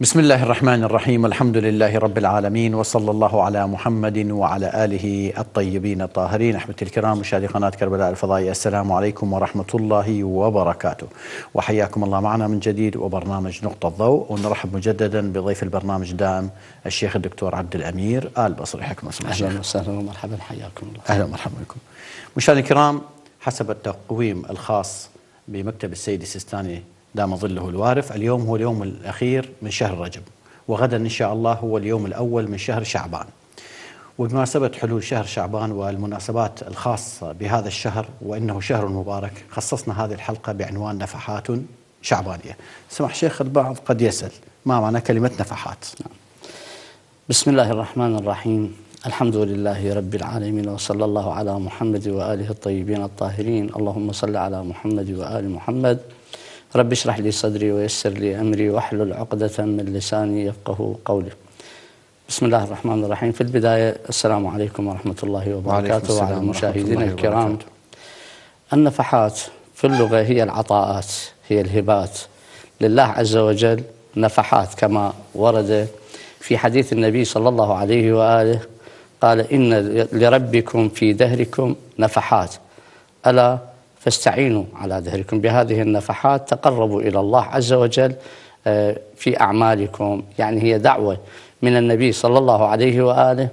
بسم الله الرحمن الرحيم الحمد لله رب العالمين وصلى الله على محمد وعلى آله الطيبين الطاهرين أحبتي الكرام مشاهدي قناة كربلاء الفضائية السلام عليكم ورحمة الله وبركاته وحياكم الله معنا من جديد وبرنامج نقطة الضوء ونرحب مجددا بضيف البرنامج دائم الشيخ الدكتور عبد الأمير آل بصري حكم أهلا وسهلا ومرحبا حياكم الله أهلا ومرحبا بكم مشاهدي الكرام حسب التقويم الخاص بمكتب السيد السيستاني دام ظله الوارف اليوم هو اليوم الأخير من شهر رجب وغدا إن شاء الله هو اليوم الأول من شهر شعبان وبمناسبة حلول شهر شعبان والمناسبات الخاصة بهذا الشهر وإنه شهر مبارك خصصنا هذه الحلقة بعنوان نفحات شعبانية سمح شيخ البعض قد يسأل ما معنى كلمة نفحات نعم. بسم الله الرحمن الرحيم الحمد لله رب العالمين وصلى الله على محمد وآله الطيبين الطاهرين اللهم صل على محمد وآل محمد رب اشرح لي صدري ويسر لي أمري واحلل عقدة من لساني يفقه قولي بسم الله الرحمن الرحيم في البداية السلام عليكم ورحمة الله وبركاته وعلى مشاهدينا الكرام النفحات في اللغة هي العطاءات هي الهبات لله عز وجل نفحات كما ورد في حديث النبي صلى الله عليه وآله قال إن لربكم في دهركم نفحات ألا فاستعينوا على ذلكم بهذه النفحات تقربوا إلى الله عز وجل آه، في أعمالكم يعني هي دعوة من النبي صلى الله عليه وآله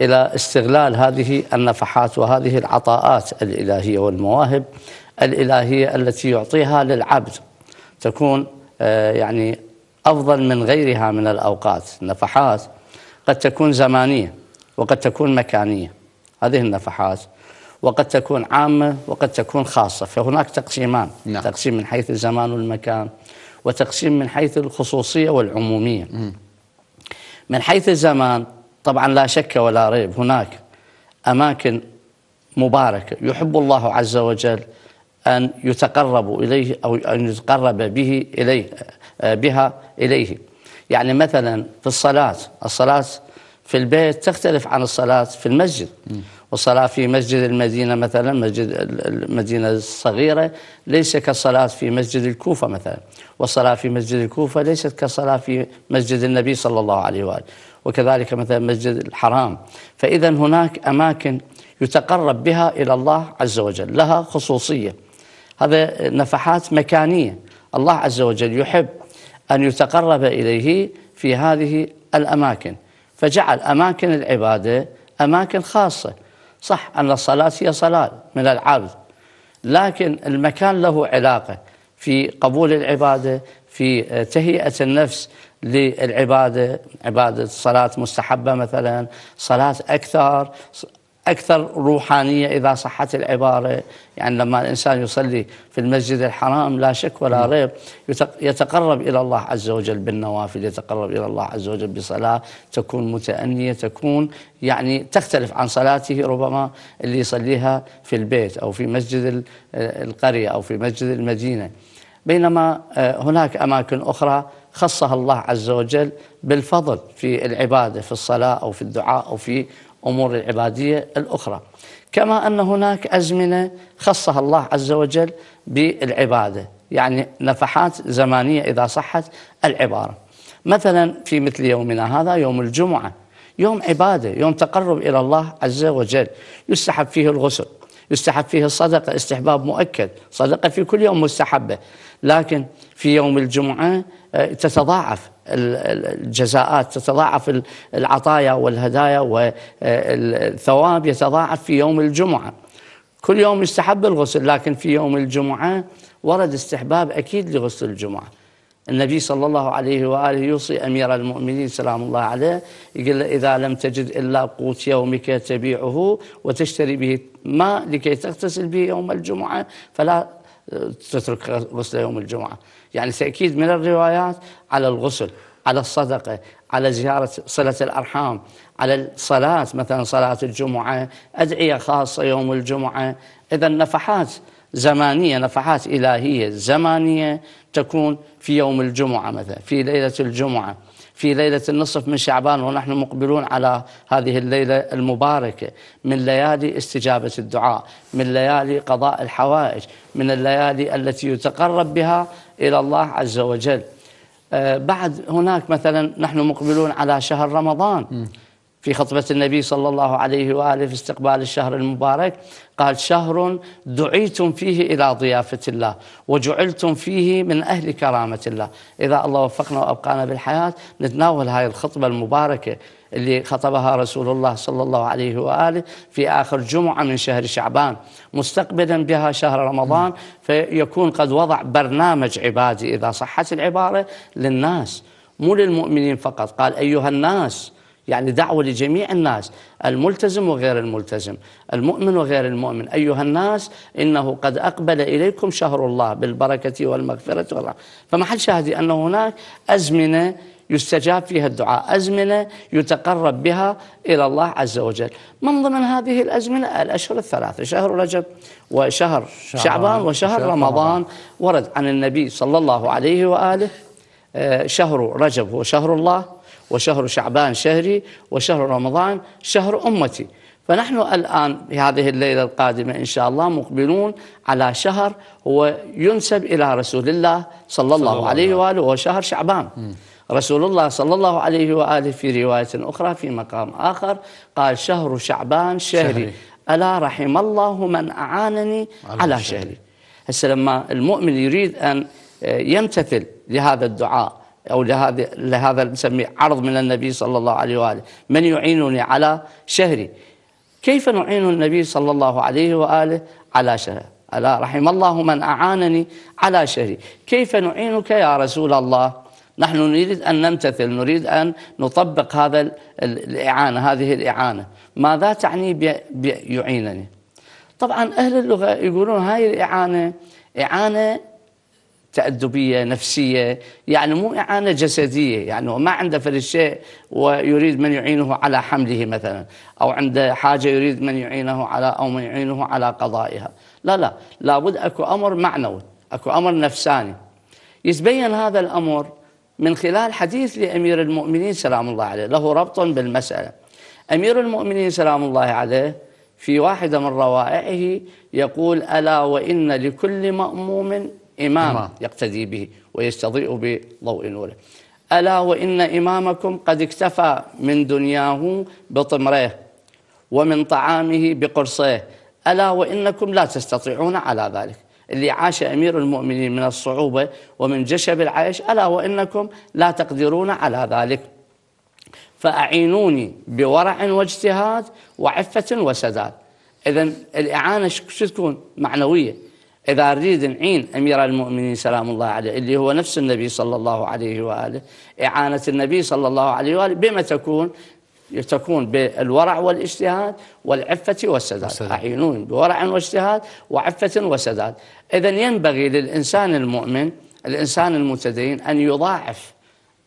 إلى استغلال هذه النفحات وهذه العطاءات الإلهية والمواهب الإلهية التي يعطيها للعبد تكون آه، يعني أفضل من غيرها من الأوقات النفحات قد تكون زمانية وقد تكون مكانية هذه النفحات وقد تكون عامة وقد تكون خاصة فهناك تقسيمان نعم. تقسيم من حيث الزمان والمكان وتقسيم من حيث الخصوصية والعمومية م. من حيث الزمان طبعا لا شك ولا ريب هناك أماكن مباركة يحب الله عز وجل أن يتقرب إليه أو أن يتقرب به إليه آه، بها إليه يعني مثلا في الصلاة الصلاة في البيت تختلف عن الصلاة في المسجد م. والصلاة في مسجد المدينة مثلا مسجد المدينة الصغيرة ليس كالصلاة في مسجد الكوفة مثلا والصلاة في مسجد الكوفة ليست كالصلاة في مسجد النبي صلى الله عليه وآله وكذلك مثلا مسجد الحرام فإذا هناك أماكن يتقرب بها إلى الله عز وجل لها خصوصية هذا نفحات مكانية الله عز وجل يحب أن يتقرب إليه في هذه الأماكن فجعل أماكن العبادة أماكن خاصة صح أن الصلاة هي صلاة من العرض لكن المكان له علاقة في قبول العبادة في آه، تهيئة النفس للعبادة عبادة صلاة مستحبة مثلا صلاة أكثر أكثر روحانية إذا صحت العبارة يعني لما الإنسان يصلي في المسجد الحرام لا شك ولا ريب يتقرب إلى الله عز وجل بالنوافل يتقرب إلى الله عز وجل بصلاة تكون متأنية تكون يعني تختلف عن صلاته ربما اللي يصليها في البيت أو في مسجد القرية أو في مسجد المدينة بينما آه، هناك أماكن أخرى خصها الله عز وجل بالفضل في العبادة في الصلاة أو في الدعاء أو في الأمور العبادية الأخرى كما أن هناك أزمنة خصها الله عز وجل بالعبادة يعني نفحات زمانية إذا صحت العبارة مثلا في مثل يومنا هذا يوم الجمعة يوم عبادة يوم تقرب إلى الله عز وجل يستحب فيه الغسل يستحب فيه الصدقة استحباب مؤكد صدقة في كل يوم مستحبة لكن في يوم الجمعة آه، تتضاعف الجزاءات تتضاعف العطايا والهدايا والثواب يتضاعف في يوم الجمعة كل يوم يستحب الغسل لكن في يوم الجمعة ورد استحباب أكيد لغسل الجمعة النبي صلى الله عليه وآله يوصي أمير المؤمنين سلام الله عليه يقول له إذا لم تجد إلا قوت يومك تبيعه وتشتري به ماء لكي تغتسل به يوم الجمعة فلا تترك غسل يوم الجمعة يعني تأكيد من الروايات على الغسل على الصدقة على زيارة صلة الأرحام على الصلاة مثلا صلاة الجمعة أدعية خاصة يوم الجمعة إذا نفحات زمانية نفحات إلهية زمانية تكون في يوم الجمعة مثلا في ليلة الجمعة في ليلة النصف من شعبان ونحن مقبلون على هذه الليلة المباركة من ليالي استجابة الدعاء من ليالي قضاء الحوائج من الليالي التي يتقرب بها إلى الله عز وجل آه، بعد هناك مثلا نحن مقبلون على شهر رمضان في خطبة النبي صلى الله عليه وآله في استقبال الشهر المبارك قال شهر دعيتم فيه إلى ضيافة الله وجعلتم فيه من أهل كرامة الله إذا الله وفقنا وأبقانا بالحياة نتناول هاي الخطبة المباركة اللي خطبها رسول الله صلى الله عليه وآله في آخر جمعة من شهر شعبان مستقبلا بها شهر رمضان فيكون قد وضع برنامج عبادي إذا صحت العبارة للناس مو للمؤمنين فقط قال أيها الناس يعني دعوة لجميع الناس الملتزم وغير الملتزم المؤمن وغير المؤمن أيها الناس إنه قد أقبل إليكم شهر الله بالبركة والمغفرة والرحمة فمحل شاهد أن هناك أزمنة يستجاب فيها الدعاء أزمنة يتقرب بها إلى الله عز وجل من ضمن هذه الأزمنة الأشهر الثلاثة شهر رجب وشهر شعبان وشهر رمضان ورد عن النبي صلى الله عليه وآله آه، شهر رجب هو شهر الله وشهر شعبان شهري وشهر رمضان شهر أمتي فنحن الآن في هذه الليلة القادمة إن شاء الله مقبلون على شهر هو ينسب إلى رسول الله صلى الله, عليه وآله وهو شهر شعبان رسول الله صلى الله عليه وآله في رواية أخرى في مقام آخر قال شهر شعبان شهري, ألا رحم الله من أعانني على, على شهري هسه لما المؤمن يريد أن آه، يمتثل لهذا الدعاء أو لهذا, لهذا نسميه عرض من النبي صلى الله عليه وآله من يعينني على شهري كيف نعين النبي صلى الله عليه وآله على شهره ألا رحم الله من أعانني على شهري كيف نعينك يا رسول الله نحن نريد أن نمتثل نريد أن نطبق هذا الإعانة هذه الإعانة ماذا تعني بيعينني طبعا أهل اللغة يقولون هاي الإعانة إعانة تأدبية نفسية يعني مو إعانة جسدية يعني هو ما عنده فرد شيء ويريد من يعينه على حمله مثلا أو عنده حاجة يريد من يعينه على أو من يعينه على قضائها لا لا لابد أكو أمر معنوي أكو أمر نفساني يتبين هذا الأمر من خلال حديث لأمير المؤمنين سلام الله عليه له ربط بالمسألة أمير المؤمنين سلام الله عليه في واحدة من روائعه يقول ألا وإن لكل مأموم إمام, إمام يقتدي به ويستضيء بضوء نوره ألا وإن إمامكم قد اكتفى من دنياه بطمره ومن طعامه بقرصيه ألا وإنكم لا تستطيعون على ذلك اللي عاش أمير المؤمنين من الصعوبة ومن جشب العيش ألا وإنكم لا تقدرون على ذلك فأعينوني بورع واجتهاد وعفة وسداد إذا الإعانة شو تكون معنوية إذا نريد نعين أمير المؤمنين سلام الله عليه اللي هو نفس النبي صلى الله عليه وآله إعانة النبي صلى الله عليه وآله بما تكون تكون بالورع والاجتهاد والعفة والسداد أعينون بورع واجتهاد وعفة وسداد إذا ينبغي للإنسان المؤمن الإنسان المتدين أن يضاعف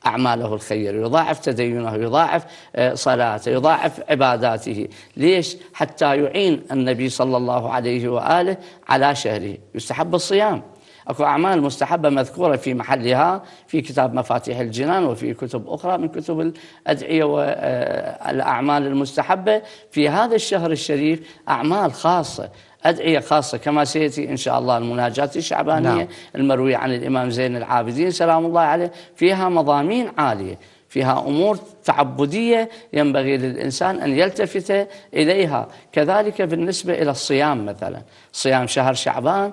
أعماله الخير يضاعف تدينه يضاعف آه، صلاته يضاعف عباداته ليش؟ حتى يعين النبي صلى الله عليه وآله على شهره يستحب الصيام أكو أعمال مستحبة مذكورة في محلها في كتاب مفاتيح الجنان وفي كتب أخرى من كتب الأدعية والأعمال آه، المستحبة في هذا الشهر الشريف أعمال خاصة أدعية خاصة كما سيأتي إن شاء الله المناجات الشعبانية نعم. المروية عن الإمام زين العابدين سلام الله عليه فيها مضامين عالية فيها أمور تعبدية ينبغي للإنسان أن يلتفت إليها كذلك بالنسبة إلى الصيام مثلا صيام شهر شعبان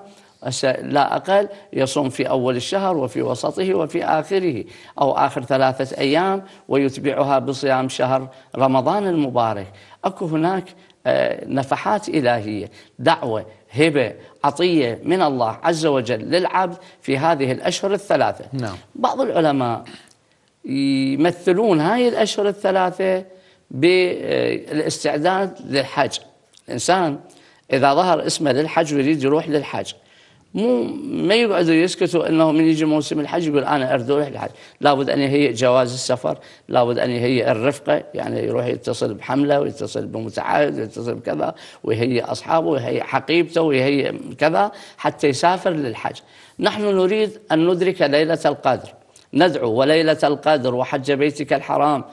لا أقل يصوم في أول الشهر وفي وسطه وفي آخره أو آخر ثلاثة أيام ويتبعها بصيام شهر رمضان المبارك أكو هناك نفحات إلهية دعوة هبة عطية من الله عز وجل للعبد في هذه الأشهر الثلاثة نعم. بعض العلماء يمثلون هاي الأشهر الثلاثة بالاستعداد للحج الإنسان إذا ظهر اسمه للحج ويريد يروح للحج مو ما يقعدوا يسكتوا انه من يجي موسم الحج يقول انا اريد اروح الحج، لابد ان يهيئ جواز السفر، لابد ان يهيئ الرفقه، يعني يروح يتصل بحمله ويتصل بمتعهد ويتصل بكذا ويهيئ اصحابه ويهيئ حقيبته ويهيئ كذا حتى يسافر للحج. نحن نريد ان ندرك ليله القدر، ندعو وليله القدر وحج بيتك الحرام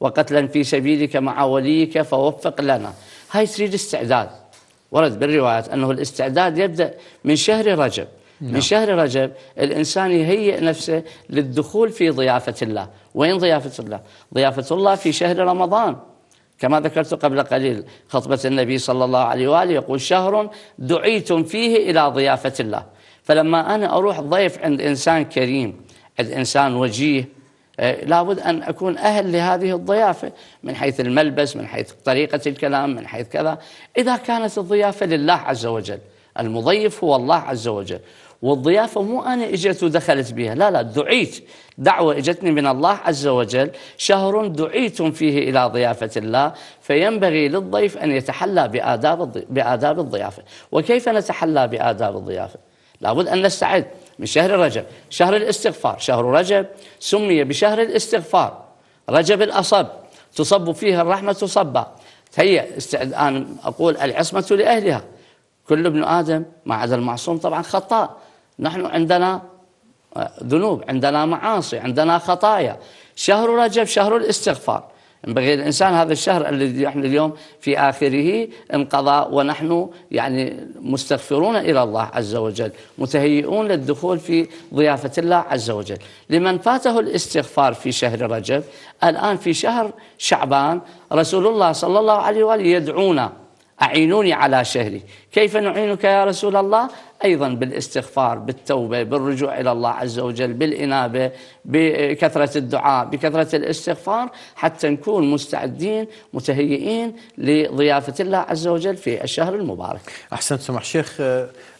وقتلا في سبيلك مع وليك فوفق لنا. هاي تريد استعداد. ورد بالروايات أنه الاستعداد يبدأ من شهر رجب من نعم. شهر رجب الإنسان يهيئ نفسه للدخول في ضيافة الله وين ضيافة الله؟ ضيافة الله في شهر رمضان كما ذكرت قبل قليل خطبة النبي صلى الله عليه وآله يقول شهر دعيتم فيه إلى ضيافة الله فلما أنا أروح ضيف عند إنسان كريم عند إنسان وجيه آه، لابد أن أكون أهل لهذه الضيافة من حيث الملبس من حيث طريقة الكلام من حيث كذا إذا كانت الضيافة لله عز وجل المضيف هو الله عز وجل والضيافة مو أنا إجت ودخلت بها لا لا دعيت دعوة إجتني من الله عز وجل شهر دعيتم فيه إلى ضيافة الله فينبغي للضيف أن يتحلى بآداب, بآداب الضيافة وكيف نتحلى بآداب الضيافة لابد أن نستعد من شهر رجب شهر الاستغفار شهر رجب سمي بشهر الاستغفار رجب الأصب تصب فيه الرحمة صبا هي الآن أقول العصمة لأهلها كل ابن آدم ما عدا المعصوم طبعا خطاء نحن عندنا آه، ذنوب عندنا معاصي عندنا خطايا شهر رجب شهر الاستغفار ينبغي الانسان هذا الشهر الذي نحن اليوم في اخره انقضى ونحن يعني مستغفرون الى الله عز وجل، متهيئون للدخول في ضيافه الله عز وجل، لمن فاته الاستغفار في شهر رجب، الان في شهر شعبان رسول الله صلى الله عليه واله يدعونا اعينوني على شهري، كيف نعينك يا رسول الله؟ أيضا بالاستغفار بالتوبة بالرجوع إلى الله عز وجل بالإنابة بكثرة الدعاء بكثرة الاستغفار حتى نكون مستعدين متهيئين لضيافة الله عز وجل في الشهر المبارك أحسنت سمح شيخ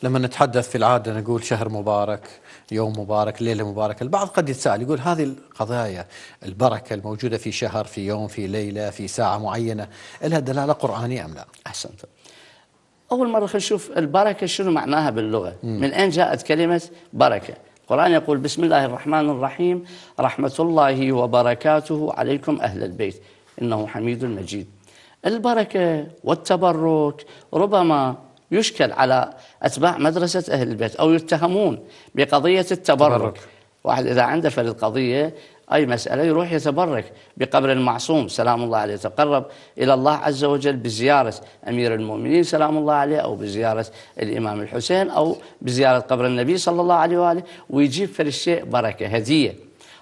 لما نتحدث في العادة نقول شهر مبارك يوم مبارك ليلة مباركة البعض قد يتساءل يقول هذه القضايا البركة الموجودة في شهر في يوم في ليلة في ساعة معينة لها دلالة قرآنية أم لا أحسنت أول مرة خلينا نشوف البركة شنو معناها باللغة مم. من أين جاءت كلمة بركة القرآن يقول بسم الله الرحمن الرحيم رحمة الله وبركاته عليكم أهل البيت إنه حميد مجيد البركة والتبرك ربما يشكل على أتباع مدرسة أهل البيت أو يتهمون بقضية التبرك تبرك. واحد إذا عنده القضية أي مسألة يروح يتبرك بقبر المعصوم سلام الله عليه يتقرب إلى الله عز وجل بزيارة أمير المؤمنين سلام الله عليه أو بزيارة الإمام الحسين أو بزيارة قبر النبي صلى الله عليه وآله ويجيب الشيء بركة هدية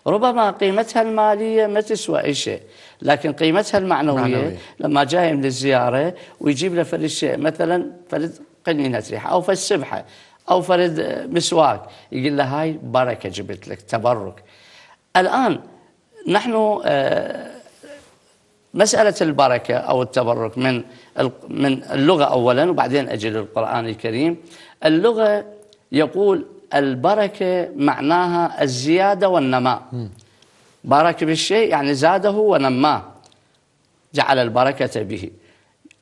ربما قيمتها المالية ما تسوى أي شيء لكن قيمتها المعنوية معنوية. لما جاي من الزيارة ويجيب له الشيء مثلا فلد قنينة ريحة أو فالسبحة أو فرد مسواك يقول له هاي بركة جبت لك تبرك الآن نحن آه، مسألة البركة أو التبرك من من اللغة أولا وبعدين أجل القرآن الكريم اللغة يقول البركة معناها الزيادة والنماء بارك بالشيء يعني زاده ونماه جعل البركة به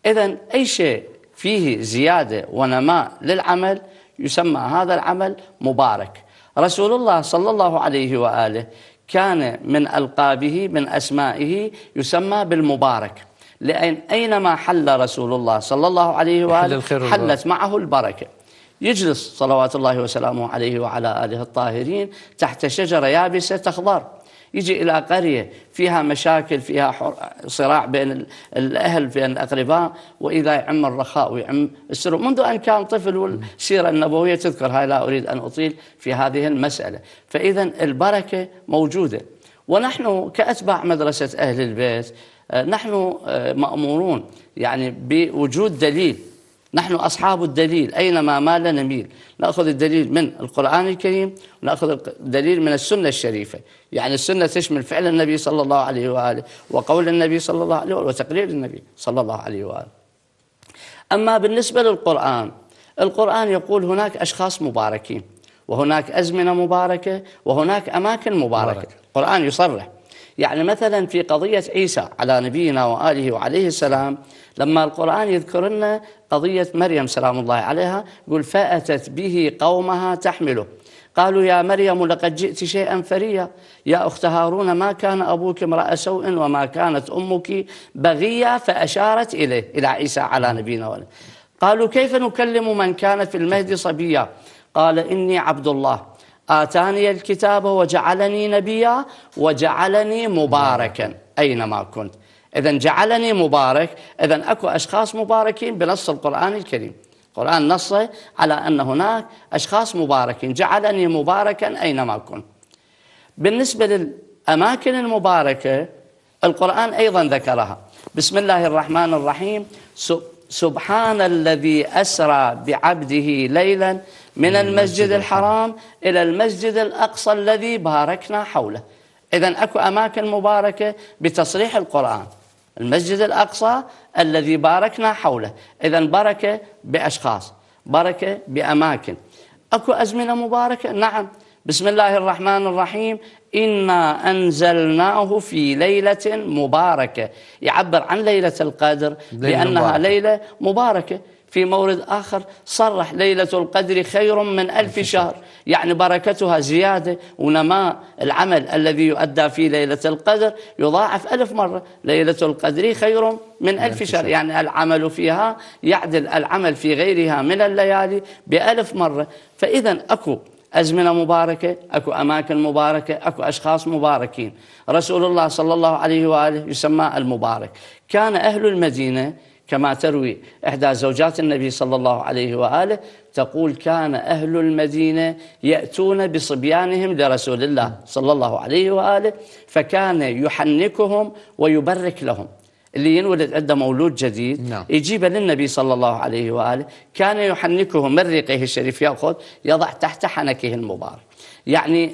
إذا أي شيء فيه زيادة ونماء للعمل يسمى هذا العمل مبارك رسول الله صلى الله عليه وآله كان من ألقابه من أسمائه يسمى بالمبارك لأن أينما حل رسول الله صلى الله عليه وآله حلت معه البركة يجلس صلوات الله وسلامه عليه وعلى آله الطاهرين تحت شجرة يابسة تخضر يجي إلى قرية فيها مشاكل فيها صراع بين الأهل بين الأقرباء وإذا يعم الرخاء ويعم السرور منذ أن كان طفل والسيرة النبوية تذكر هاي لا أريد أن أطيل في هذه المسألة فإذا البركة موجودة ونحن كأتباع مدرسة أهل البيت آه، نحن آه، مأمورون يعني بوجود دليل نحن أصحاب الدليل أينما ما لا نميل نأخذ الدليل من القرآن الكريم ونأخذ الدليل من السنة الشريفة يعني السنة تشمل فعل النبي صلى الله عليه وآله وقول النبي صلى الله عليه وآله وتقرير النبي صلى الله عليه وآله أما بالنسبة للقرآن القرآن يقول هناك أشخاص مباركين وهناك أزمنة مباركة وهناك أماكن مباركة القرآن يصرح يعني مثلا في قضية عيسى على نبينا وآله وعليه السلام لما القرآن يذكر لنا قضية مريم سلام الله عليها يقول فأتت به قومها تحمله قالوا يا مريم لقد جئت شيئا فريا يا أخت هارون ما كان أبوك امرأ سوء وما كانت أمك بغية فأشارت إليه إلى عيسى على نبينا وآله قالوا كيف نكلم من كان في المهد صبيا قال إني عبد الله آتاني الكتاب وجعلني نبيا وجعلني مباركا أينما كنت إذا جعلني مبارك إذا أكو أشخاص مباركين بنص القرآن الكريم القرآن نصه على أن هناك أشخاص مباركين جعلني مباركا أينما كنت بالنسبة للأماكن المباركة القرآن أيضا ذكرها بسم الله الرحمن الرحيم سبحان الذي أسرى بعبده ليلا من المسجد الحرام إلى المسجد الأقصى الذي باركنا حوله إذا أكو أماكن مباركة بتصريح القرآن المسجد الأقصى الذي باركنا حوله إذا بركة بأشخاص بركة بأماكن أكو أزمنة مباركة نعم بسم الله الرحمن الرحيم إنا أنزلناه في ليلة مباركة يعبر عن ليلة القدر لأنها ليلة مباركة في مورد آخر صرح ليلة القدر خير من ألف شهر يعني بركتها زيادة ونماء العمل الذي يؤدى في ليلة القدر يضاعف ألف مرة ليلة القدر خير من ألف شهر يعني العمل فيها يعدل العمل في غيرها من الليالي بألف مرة فإذا أكو أزمنة مباركة أكو أماكن مباركة أكو أشخاص مباركين رسول الله صلى الله عليه وآله يسمى المبارك كان أهل المدينة كما تروي إحدى زوجات النبي صلى الله عليه وآله تقول كان أهل المدينة يأتون بصبيانهم لرسول الله صلى الله عليه وآله فكان يحنكهم ويبرك لهم اللي ينولد عنده مولود جديد نعم. يجيبه للنبي صلى الله عليه وآله كان يحنكه من ريقه الشريف يأخذ يضع تحت حنكه المبارك يعني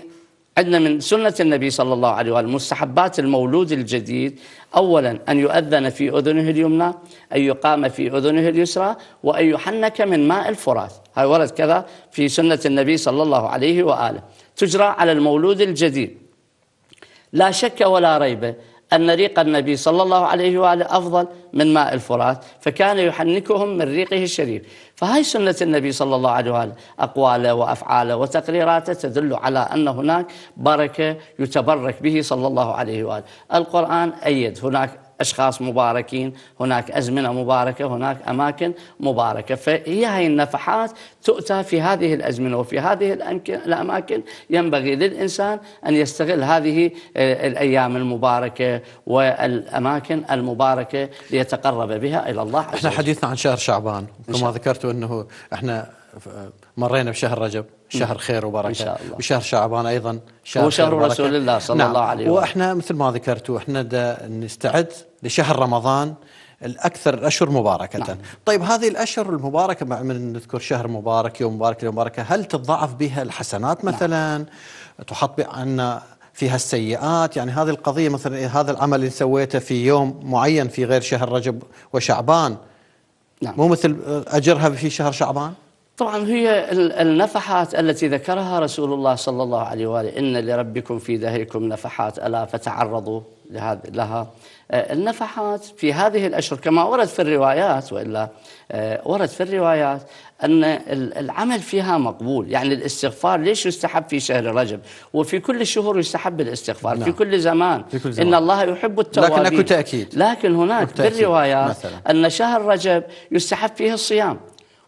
عندنا من سنة النبي صلى الله عليه وآله مستحبات المولود الجديد أولا أن يؤذن في أذنه اليمنى أن يقام في أذنه اليسرى وأن يحنك من ماء الفرات هاي ورد كذا في سنة النبي صلى الله عليه وآله تجرى على المولود الجديد لا شك ولا ريب أن ريق النبي صلى الله عليه وآله أفضل من ماء الفرات فكان يحنكهم من ريقه الشريف فهذه سنة النبي صلى الله عليه وآله أقواله وأفعاله وتقريراته تدل على أن هناك بركة يتبرك به صلى الله عليه وآله القرآن أيد هناك أشخاص مباركين هناك أزمنة مباركة هناك أماكن مباركة فهي هاي النفحات تؤتى في هذه الأزمنة وفي هذه الأماكن ينبغي للإنسان أن يستغل هذه آه، الأيام المباركة والأماكن المباركة ليتقرب بها إلى الله عز وجل. احنا حديثنا عن شهر شعبان كما ذكرت أنه احنا مرينا بشهر رجب شهر خير وبركه إن شاء الله. وشهر شعبان ايضا شهر وشهر رسول الله صلى نعم. الله عليه وسلم واحنا مثل ما ذكرتوا احنا نستعد لشهر رمضان الاكثر الاشهر مباركه نعم. طيب هذه الاشهر المباركه مع من نذكر شهر مبارك يوم مبارك يوم مباركه هل تتضاعف بها الحسنات نعم. مثلا نعم. تحط عنا فيها السيئات يعني هذه القضيه مثلا هذا العمل اللي سويته في يوم معين في غير شهر رجب وشعبان نعم. مو مثل اجرها في شهر شعبان طبعا هي النفحات التي ذكرها رسول الله صلى الله عليه واله ان لربكم في دهركم نفحات الا فتعرضوا لها آه، النفحات في هذه الاشهر كما ورد في الروايات والا آه، ورد في الروايات ان العمل فيها مقبول يعني الاستغفار ليش يستحب في شهر رجب وفي كل الشهور يستحب الاستغفار نعم. في, كل زمان في كل زمان ان الله يحب التوابين لكن اكو تاكيد لكن هناك في الروايات ان شهر رجب يستحب فيه الصيام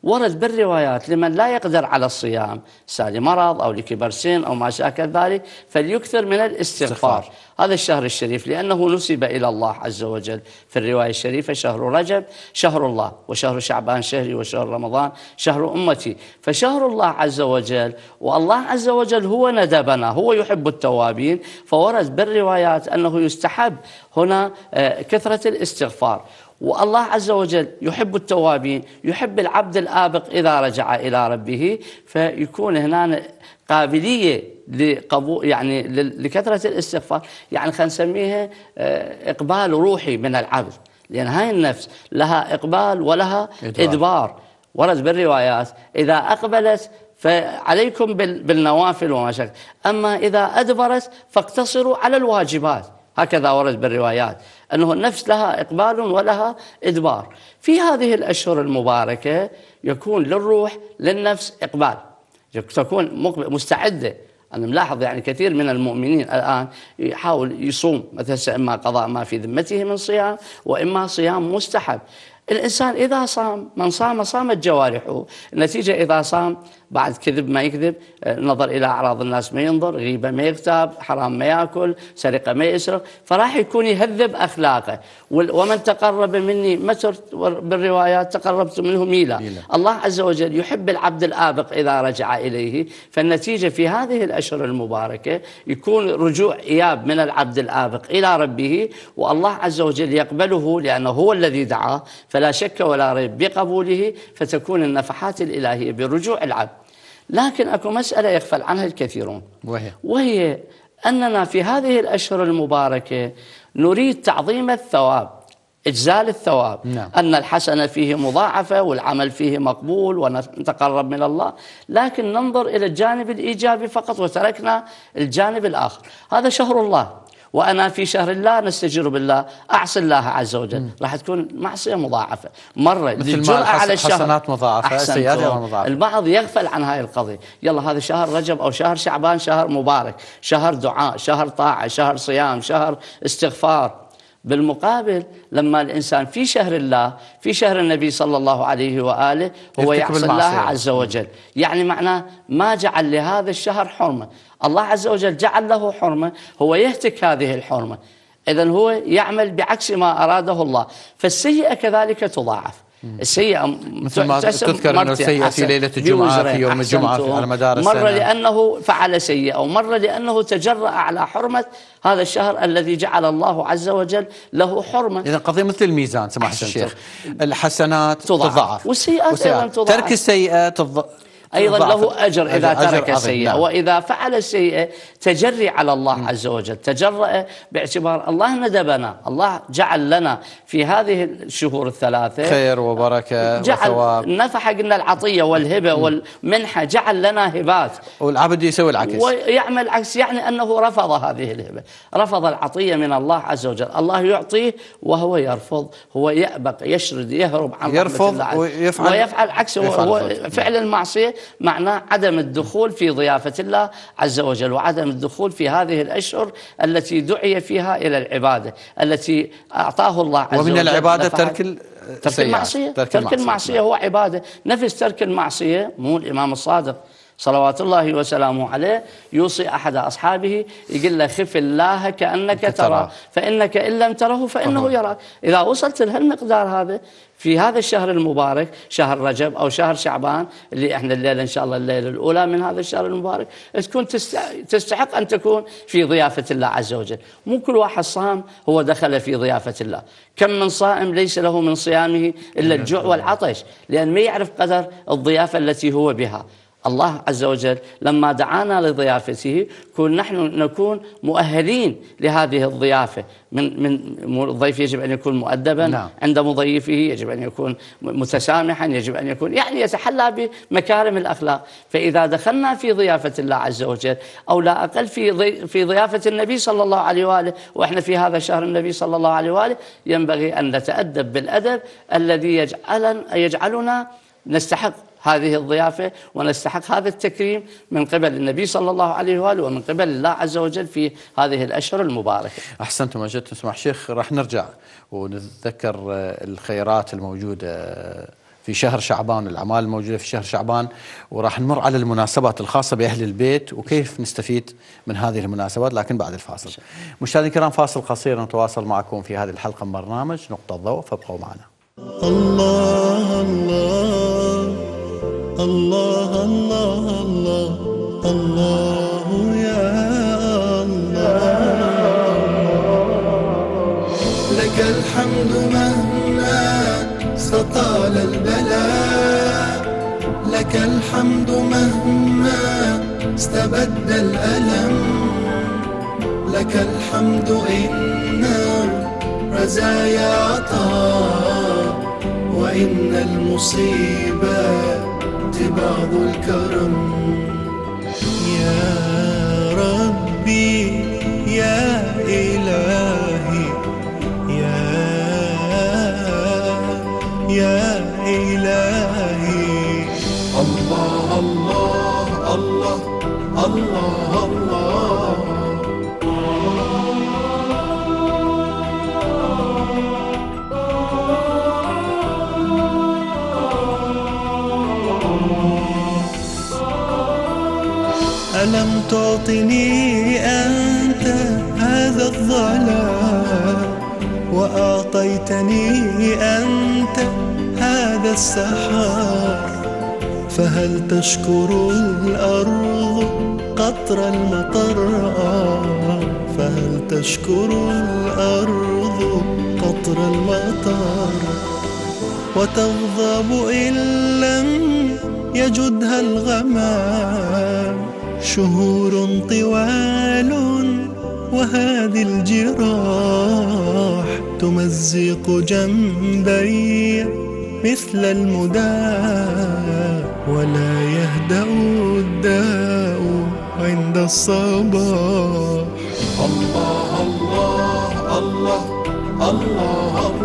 ورد بالروايات لمن لا يقدر على الصيام لمرض أو لكبر سن أو ما شاكل ذلك فليكثر من الاستغفار هذا الشهر الشريف لأنه نسب إلى الله عز وجل في الرواية الشريفة شهر رجب شهر الله وشهر شعبان شهري وشهر رمضان شهر أمتي فشهر الله عز وجل والله عز وجل هو ندبنا هو يحب التوابين فورد بالروايات أنه يستحب هنا آه، كثرة الاستغفار والله عز وجل يحب التوابين يحب العبد الآبق إذا رجع إلى ربه فيكون هنا قابلية لقبول يعني لكثرة الاستغفار يعني خلينا نسميها آه، إقبال روحي من العبد لأن هاي النفس لها إقبال ولها إدبار, إدبار. ورد بالروايات إذا أقبلت فعليكم بالنوافل وما شابه أما إذا أدبرت فاقتصروا على الواجبات هكذا ورد بالروايات أنه النفس لها إقبال ولها إدبار في هذه الأشهر المباركة يكون للروح للنفس إقبال تكون مستعدة أنا ملاحظ يعني كثير من المؤمنين الآن يحاول يصوم مثلا إما قضاء ما في ذمته من صيام وإما صيام مستحب الإنسان إذا صام من صام صامت جوارحه النتيجة إذا صام بعد كذب ما يكذب نظر إلى أعراض الناس ما ينظر غيبة ما يغتاب حرام ما يأكل سرقة ما يسرق فراح يكون يهذب أخلاقه ومن تقرب مني متر بالروايات تقربت منه ميلا الله عز وجل يحب العبد الآبق إذا رجع إليه فالنتيجة في هذه الأشهر المباركة يكون رجوع إياب من العبد الآبق إلى ربه والله عز وجل يقبله لأنه هو الذي دعاه فلا شك ولا ريب بقبوله فتكون النفحات الإلهية برجوع العبد لكن اكو مساله يغفل عنها الكثيرون وهي وهي اننا في هذه الاشهر المباركه نريد تعظيم الثواب اجزال الثواب نعم. ان الحسنه فيه مضاعفه والعمل فيه مقبول ونتقرب من الله لكن ننظر الى الجانب الايجابي فقط وتركنا الجانب الاخر هذا شهر الله وأنا في شهر الله نستجير بالله أعصي الله عز وجل راح تكون معصية مضاعفة مرة الحس... على الشهر حسنات مضاعفة سيئات مضاعفة البعض يغفل عن هاي القضية يلا هذا شهر رجب أو شهر شعبان شهر مبارك شهر دعاء شهر طاعة شهر صيام شهر استغفار بالمقابل لما الإنسان في شهر الله في شهر النبي صلى الله عليه وآله هو يعصي الله عز وجل يعني معناه ما جعل لهذا الشهر حرمة الله عز وجل جعل له حرمة هو يهتك هذه الحرمة إذا هو يعمل بعكس ما أراده الله فالسيئة كذلك تضاعف السيئة مثل ما تذكر أنه السيئة في ليلة الجمعة في يوم الجمعة على مدار السنة مرة لأنه فعل سيئة ومرة لأنه تجرأ على حرمة هذا الشهر الذي جعل الله عز وجل له حرمة إذا قضية مثل الميزان سماحة الشيخ الحسنات تضاعف والسيئات, والسيئات أيضا تضاعف ترك السيئة تضعف أيضا له أجر إذا أجر ترك السيئة نعم. وإذا فعل السيئة تجري على الله عز وجل تجرأ باعتبار الله ندبنا الله جعل لنا في هذه الشهور الثلاثة خير وبركة جعل وثواب نفح قلنا العطية والهبة والمنحة جعل لنا هبات والعبد يسوي العكس ويعمل عكس يعني أنه رفض هذه الهبة رفض العطية من الله عز وجل الله يعطيه وهو يرفض هو يأبق يشرد يهرب عن يرفض الله ويفعل, ويفعل عكسه هو فعل المعصية معناه عدم الدخول في ضيافة الله عز وجل وعدم الدخول في هذه الأشهر التي دعي فيها إلى العبادة التي أعطاه الله عز وجل ومن العبادة ترك ترك المعصية ترك المعصية هو عبادة نفس ترك المعصية مو الإمام الصادق صلوات الله وسلامه عليه يوصي أحد أصحابه يقول له خف الله كأنك ترى, فإنك إن لم تره فإنه يراك إذا وصلت لهالمقدار هذا في هذا الشهر المبارك شهر رجب أو شهر شعبان اللي إحنا الليلة إن شاء الله الليلة الأولى من هذا الشهر المبارك تكون تستحق أن تكون في ضيافة الله عز وجل مو كل واحد صام هو دخل في ضيافة الله كم من صائم ليس له من صيامه إلا الجوع والعطش لأن ما يعرف قدر الضيافة التي هو بها الله عز وجل لما دعانا لضيافته كون نحن نكون مؤهلين لهذه الضيافه من من الضيف يجب ان يكون مؤدبا نعم. عند مضيفه يجب ان يكون متسامحا يجب ان يكون يعني يتحلى بمكارم الاخلاق فاذا دخلنا في ضيافه الله عز وجل او لا اقل في ضي في ضيافه النبي صلى الله عليه واله واحنا في هذا شهر النبي صلى الله عليه واله ينبغي ان نتادب بالادب الذي يجعلنا يجعلنا نستحق هذه الضيافة ونستحق هذا التكريم من قبل النبي صلى الله عليه وآله ومن قبل الله عز وجل في هذه الأشهر المباركة أحسنتم أجدتم اسمح شيخ راح نرجع ونتذكر آه، الخيرات الموجودة آه، في شهر شعبان الأعمال الموجودة في شهر شعبان وراح نمر على المناسبات الخاصة بأهل البيت وكيف نستفيد من هذه المناسبات لكن بعد الفاصل مشاهدينا الكرام فاصل قصير نتواصل معكم في هذه الحلقة من برنامج نقطة الضوء فابقوا معنا الله الله الله الله الله الله يا الله لك الحمد مهما سطال البلاء لك الحمد مهما استبد الألم لك الحمد إن رزايا عطاء وإن المصيبة أنت الكرم يا ربي يا إلهي يا يا إلهي الله الله الله الله الله لم تعطني أنت هذا الظلام وأعطيتني أنت هذا السحاب فهل تشكر الأرض قطر المطر فهل تشكر الأرض قطر المطر وتغضب إن لم يجدها الغمام شهور طوال وهذه الجراح تمزق جنبي مثل المداء ولا يهدأ الداء عند الصباح الله الله الله الله الله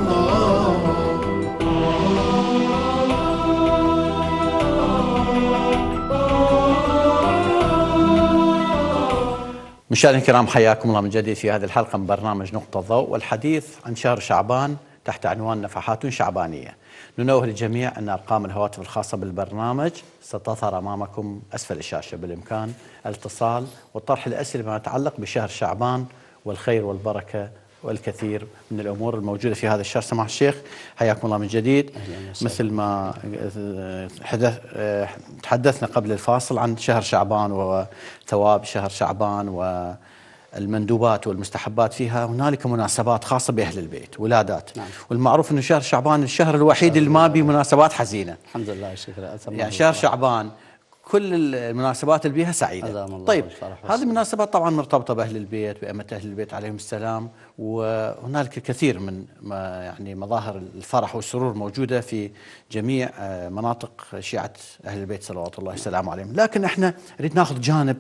مشاهدينا الكرام حياكم الله من جديد في هذه الحلقه من برنامج نقطه ضوء والحديث عن شهر شعبان تحت عنوان نفحات شعبانيه. ننوه للجميع ان ارقام الهواتف الخاصه بالبرنامج ستظهر امامكم اسفل الشاشه بالامكان الاتصال وطرح الاسئله بما يتعلق بشهر شعبان والخير والبركه والكثير من الامور الموجوده في هذا الشهر سماحه الشيخ حياكم الله من جديد مثل ما آه، حدث آه، تحدثنا قبل الفاصل عن شهر شعبان وثواب شهر شعبان و المندوبات والمستحبات فيها هنالك مناسبات خاصة بأهل البيت ولادات نعم. والمعروف أنه شهر شعبان الشهر الوحيد اللي ما به مناسبات حزينة الحمد لله شكرا يعني شهر شعبان كل المناسبات اللي بيها سعيده طيب هذه المناسبات طبعا مرتبطه باهل البيت بامه اهل البيت عليهم السلام وهنالك كثير من ما يعني مظاهر الفرح والسرور موجوده في جميع آه، مناطق شيعه اهل البيت صلوات الله وسلامه عليهم لكن احنا نريد ناخذ جانب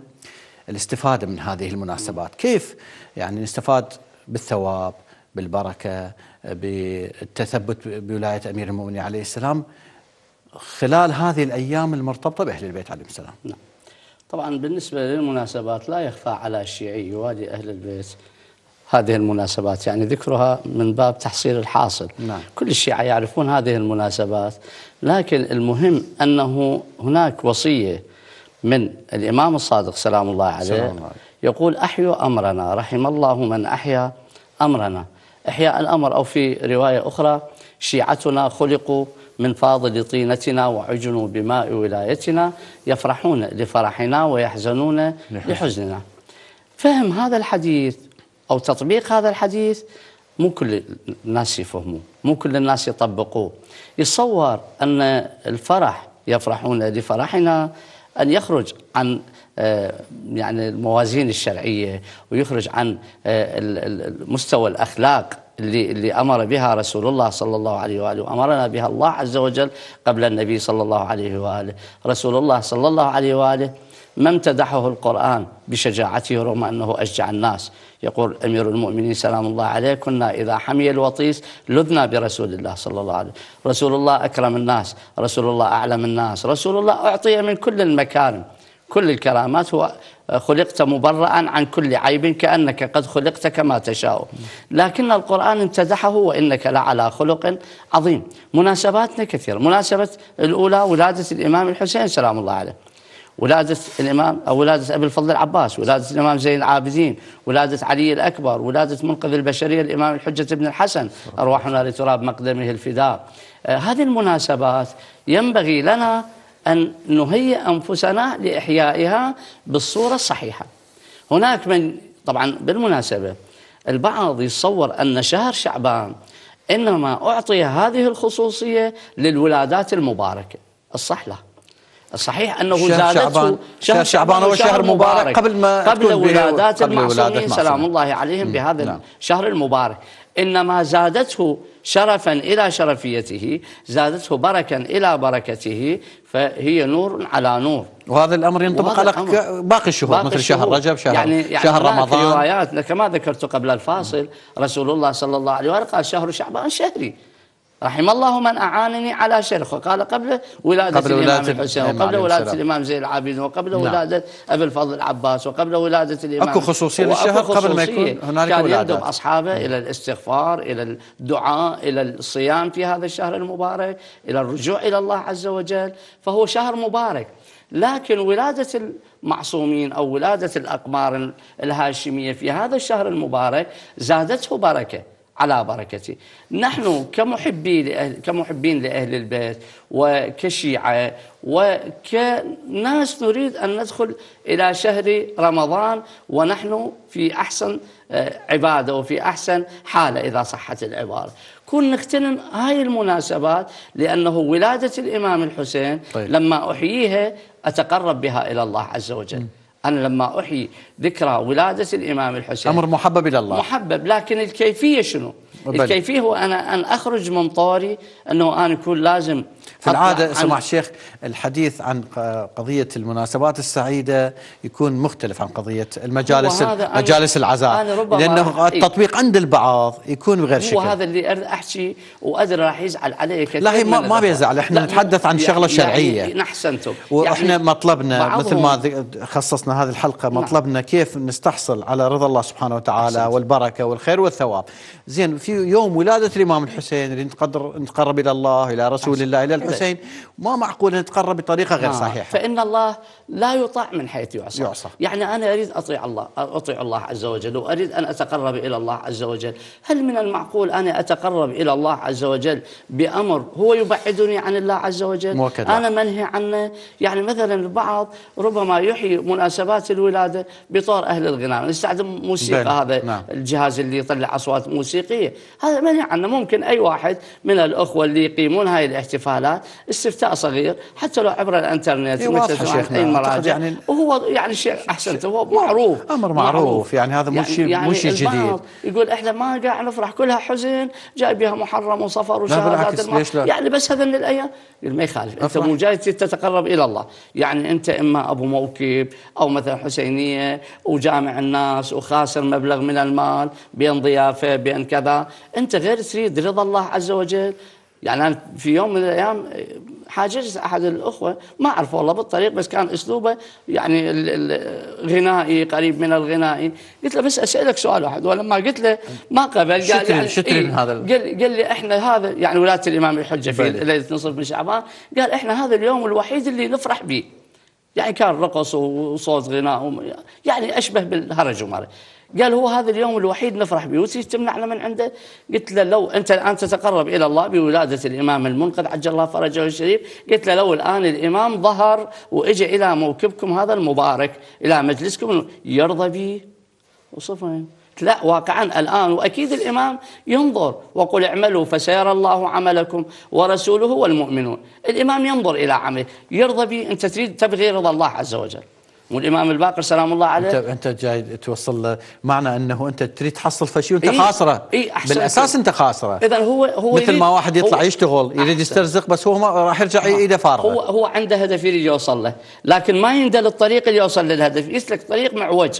الاستفاده من هذه المناسبات كيف يعني نستفاد بالثواب بالبركه بالتثبت بولايه امير المؤمنين عليه السلام خلال هذه الأيام المرتبطة بأهل البيت عليهم السلام نعم طبعا بالنسبة للمناسبات لا يخفى على الشيعي يوالي أهل البيت هذه المناسبات يعني ذكرها من باب تحصيل الحاصل نعم. كل الشيعة يعرفون هذه المناسبات لكن المهم أنه هناك وصية من الإمام الصادق سلام الله عليه سلام الله. يقول أحيوا أمرنا رحم الله من أحيا أمرنا إحياء الأمر أو في رواية أخرى شيعتنا خلقوا من فاضل طينتنا وعجنوا بماء ولايتنا يفرحون لفرحنا ويحزنون لحزننا فهم هذا الحديث أو تطبيق هذا الحديث مو كل الناس يفهموه مو كل الناس يطبقوه يتصور أن الفرح يفرحون لفرحنا أن يخرج عن آه، يعني الموازين الشرعية ويخرج عن آه، مستوى الأخلاق اللي, اللي أمر بها رسول الله صلى الله عليه وآله وأمرنا بها الله عز وجل قبل النبي صلى الله عليه وآله رسول الله صلى الله عليه وآله ما امتدحه القرآن بشجاعته رغم أنه أشجع الناس يقول أمير المؤمنين سلام الله عليه كنا إذا حمي الوطيس لذنا برسول الله صلى الله عليه رسول الله أكرم الناس رسول الله أعلم الناس رسول الله أعطي من كل المكارم كل الكرامات هو خلقت مبرأ عن كل عيب كأنك قد خلقت كما تشاء لكن القرآن امتدحه وإنك لعلى خلق عظيم مناسباتنا كثيرة مناسبة الأولى ولادة الإمام الحسين سلام الله عليه ولادة الإمام أو ولادة أبي الفضل العباس ولادة الإمام زين العابدين ولادة علي الأكبر ولادة منقذ البشرية الإمام الحجة بن الحسن أرواحنا لتراب مقدمه الفداء آه، هذه المناسبات ينبغي لنا أن نهيئ أنفسنا لإحيائها بالصورة الصحيحة هناك من طبعا بالمناسبة البعض يتصور أن شهر شعبان إنما أعطي هذه الخصوصية للولادات المباركة الصح لا الصحيح انه شهر زادته شعبان شهر شعبان هو شهر مبارك, مبارك قبل ما قبل ولادات المعصومين سلام الله عليهم بهذا نعم. الشهر المبارك إنما زادته شرفا إلى شرفيته زادته بركه إلى بركته فهي نور على نور وهذا الأمر ينطبق على باقي الشهور باقي مثل الشهور. شهر رجب شهر, يعني شهر يعني شهر رمضان روايات كما ذكرت قبل الفاصل رسول الله صلى الله عليه وسلم قال شهر شعبان شهري رحم الله من أعانني على شرخه قال قبل ولادة قبل الإمام الحسين وقبل ولادة الإمام زين العابدين وقبل نعم. ولادة أبي الفضل العباس وقبل ولادة الإمام أكو خصوصية للشهر قبل ما يكون هنالك كان يندب أصحابه نعم. إلى الاستغفار إلى الدعاء إلى الصيام في هذا الشهر المبارك إلى الرجوع إلى الله عز وجل فهو شهر مبارك لكن ولادة المعصومين أو ولادة الأقمار الهاشمية في هذا الشهر المبارك زادته بركة على بركته نحن كمحبي لأهل كمحبين لأهل البيت وكشيعة وكناس نريد أن ندخل إلى شهر رمضان ونحن في أحسن آه، عبادة وفي أحسن حالة إذا صحت العبارة كن نغتنم هاي المناسبات لأنه ولادة الإمام الحسين طيب. لما أحييها أتقرب بها إلى الله عز وجل م. أنا لما أحيي ذكرى ولادة الإمام الحسين أمر محبب إلى الله محبب لكن الكيفية شنو الكيفيه هو انا ان اخرج من طاري انه انا اكون لازم في العاده سماح الشيخ الحديث عن قضيه المناسبات السعيده يكون مختلف عن قضيه المجالس مجالس العزاء لانه التطبيق إيه. عند البعض يكون بغير شكل وهذا اللي احكي وادري راح يزعل علي كثير لا هي ما, ما بيزعل احنا نتحدث عن يعني- شغله يعني شرعيه يعني احسنتم واحنا يعني مطلبنا مثل ما خصصنا هذه الحلقه نعم. مطلبنا كيف نستحصل على رضا الله سبحانه وتعالى والبركه والخير والثواب زين في في يوم ولاده الامام الحسين نتقدر نتقرب الى الله الى رسول الله الى الحسين ما معقول نتقرب بطريقه غير آه، صحيحه فان الله لا يطاع من حيث يعصى, يعصى. يعني انا اريد اطيع الله اطيع الله عز وجل واريد ان اتقرب الى الله عز وجل هل من المعقول انا اتقرب الى الله عز وجل بامر هو يبعدني عن الله عز وجل موكدا. انا منهي عنه يعني مثلا البعض ربما يحيي مناسبات الولاده بطور اهل الغناء نستخدم موسيقى بل. هذا نعم. الجهاز اللي يطلع اصوات موسيقيه هذا منع عنه ممكن أي واحد من الأخوة اللي يقيمون هاي الاحتفالات استفتاء صغير حتى لو عبر الانترنت مثل شيخنا المراجع يعني وهو يعني شيء احسنت هو يعني معروف امر معروف, معروف يعني هذا مش يعني مش يعني جديد يقول احنا ما قاعد نفرح كلها حزن جاي بها محرم وصفر وشهادات يعني بس هذا من الايام ما يخالف انت مو جاي تتقرب الى الله يعني انت اما ابو موكب او مثلا حسينيه وجامع الناس وخاسر مبلغ من المال بين ضيافه بين كذا انت غير تريد رضا الله عز وجل يعني أنا في يوم من الايام حاجزت احد الاخوه ما اعرفه والله بالطريق بس كان اسلوبه يعني غنائي قريب من الغنائي قلت له بس اسالك سؤال واحد ولما قلت له ما قبل قال لي يعني شكرا إيه هذا قال قال لي احنا هذا يعني ولاده الامام الحجه في ليله نصف من شعبان قال احنا هذا اليوم الوحيد اللي نفرح به يعني كان رقص وصوت غناء يعني اشبه بالهرج وماري قال هو هذا اليوم الوحيد نفرح به تمنعنا من عنده قلت له لو أنت الآن تتقرب إلى الله بولادة الإمام المنقذ عجل الله فرجه الشريف قلت له لو الآن الإمام ظهر وإجى إلى موكبكم هذا المبارك إلى مجلسكم يرضى به وصفين لا واقعا الآن وأكيد الإمام ينظر وقل اعملوا فسيرى الله عملكم ورسوله والمؤمنون الإمام ينظر إلى عمله يرضى به أنت تريد تبغي رضا الله عز وجل والامام الباقر سلام الله عليه انت انت جاي توصل له معنى انه انت تريد تحصل فشي وانت إيه خاسره إيه بالاساس انت خاسره اذا هو هو مثل ما واحد يطلع يشتغل يريد يسترزق بس هو ما راح يرجع ايده فارغه هو هو عنده هدف يريد يوصل له لكن ما يندل الطريق اللي يوصل للهدف يسلك طريق معوج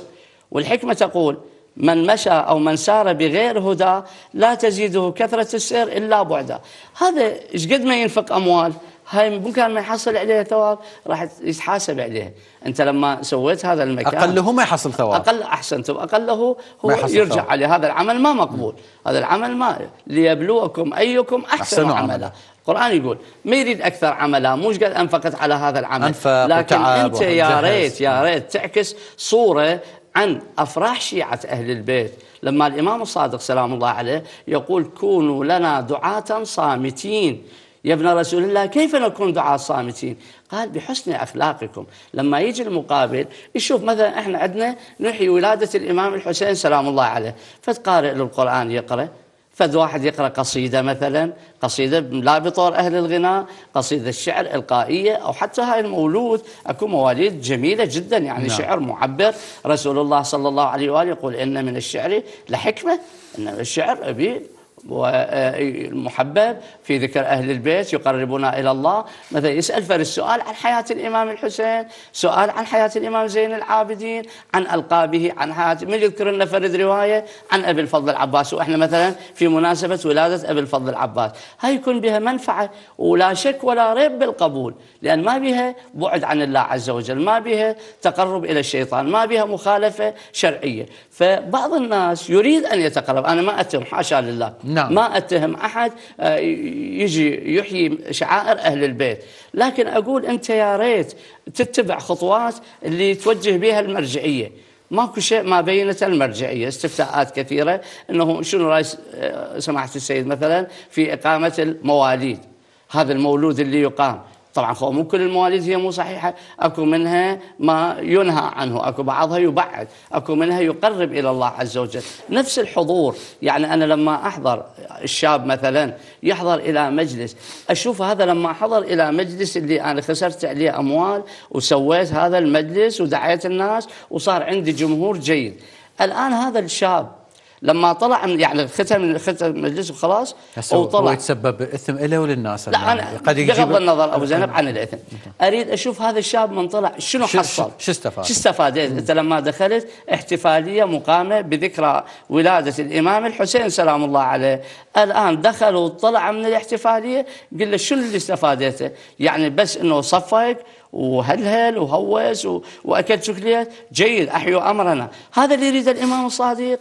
والحكمه تقول من مشى أو من سار بغير هدى لا تزيده كثرة السير إلا بعدا هذا إيش قد ما ينفق أموال هاي ممكن ما يحصل عليها ثواب راح يتحاسب عليها انت لما سويت هذا المكان اقله ما يحصل ثواب اقل احسنتم اقله هو يرجع ثواب. عليه هذا العمل ما مقبول م. هذا العمل ما ليبلوكم ايكم احسن, أحسن عملا القران يقول ما يريد اكثر عملا مش قد انفقت على هذا العمل أنفق لكن انت يا ريت يا ريت تعكس صوره عن افراح شيعه اهل البيت لما الامام الصادق سلام الله عليه يقول كونوا لنا دعاة صامتين يا ابن رسول الله كيف نكون دعاء صامتين قال بحسن أخلاقكم لما يجي المقابل يشوف مثلا إحنا عندنا نحيي ولادة الإمام الحسين سلام الله عليه فتقارئ له القرآن يقرأ فد واحد يقرا قصيده مثلا قصيده لا بطور اهل الغناء قصيده الشعر القائيه او حتى هاي المولود اكو مواليد جميله جدا يعني نعم. شعر معبر رسول الله صلى الله عليه واله يقول ان من الشعر لحكمه ان الشعر ابي والمحبب في ذكر أهل البيت يقربنا إلى الله مثلا يسأل سؤال عن حياة الإمام الحسين سؤال عن حياة الإمام زين العابدين عن ألقابه عن حياة من يذكر لنا فرد رواية عن أبي الفضل العباس وإحنا مثلا في مناسبة ولادة أبي الفضل العباس هاي يكون بها منفعة ولا شك ولا ريب بالقبول لأن ما بها بعد عن الله عز وجل ما بها تقرب إلى الشيطان ما بها مخالفة شرعية فبعض الناس يريد أن يتقرب أنا ما أتم حاشا لله نعم. ما أتهم أحد آه، يجي يحيي شعائر أهل البيت لكن أقول أنت يا ريت تتبع خطوات اللي توجه بها المرجعية ماكو شيء ما بينت المرجعيه استفتاءات كثيره انه شنو راي آه، سماحه السيد مثلا في اقامه المواليد هذا المولود اللي يقام طبعا خو مو كل المواليد هي مو صحيحه اكو منها ما ينهى عنه اكو بعضها يبعد اكو منها يقرب الى الله عز وجل نفس الحضور يعني انا لما احضر الشاب مثلا يحضر الى مجلس اشوف هذا لما حضر الى مجلس اللي انا خسرت عليه اموال وسويت هذا المجلس ودعيت الناس وصار عندي جمهور جيد الان هذا الشاب لما طلع من يعني ختم ختم او طلع وطلع يتسبب اثم له وللناس لا أنا قد بغض النظر ابو زينب عن الاثم اريد اشوف هذا الشاب من طلع شنو حصل شو استفاد شو استفاد انت لما دخلت احتفاليه مقامه بذكرى ولاده الامام الحسين سلام الله عليه الان دخل وطلع من الاحتفاليه قل له شنو اللي استفادته يعني بس انه صفق وهلهل وهوس واكل شكليات جيد احيوا امرنا هذا اللي يريد الامام الصادق